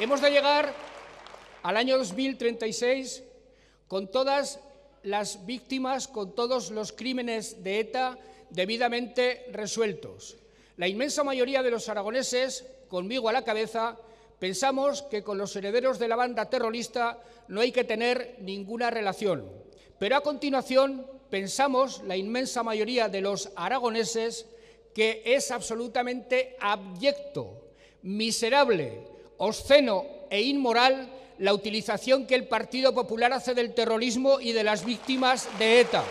Hemos de llegar al año 2036 con todas las víctimas, con todos los crímenes de ETA debidamente resueltos. La inmensa mayoría de los aragoneses, conmigo a la cabeza, pensamos que con los herederos de la banda terrorista no hay que tener ninguna relación. Pero a continuación pensamos, la inmensa mayoría de los aragoneses, que es absolutamente abyecto, miserable, obsceno e inmoral la utilización que el Partido Popular hace del terrorismo y de las víctimas de ETA.